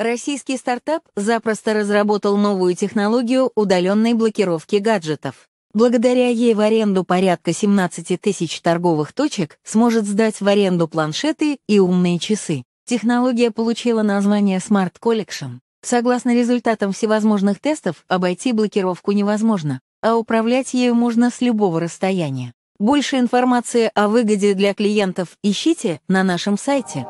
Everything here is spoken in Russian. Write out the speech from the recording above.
Российский стартап запросто разработал новую технологию удаленной блокировки гаджетов. Благодаря ей в аренду порядка 17 тысяч торговых точек сможет сдать в аренду планшеты и умные часы. Технология получила название Smart Collection. Согласно результатам всевозможных тестов, обойти блокировку невозможно, а управлять ею можно с любого расстояния. Больше информации о выгоде для клиентов ищите на нашем сайте.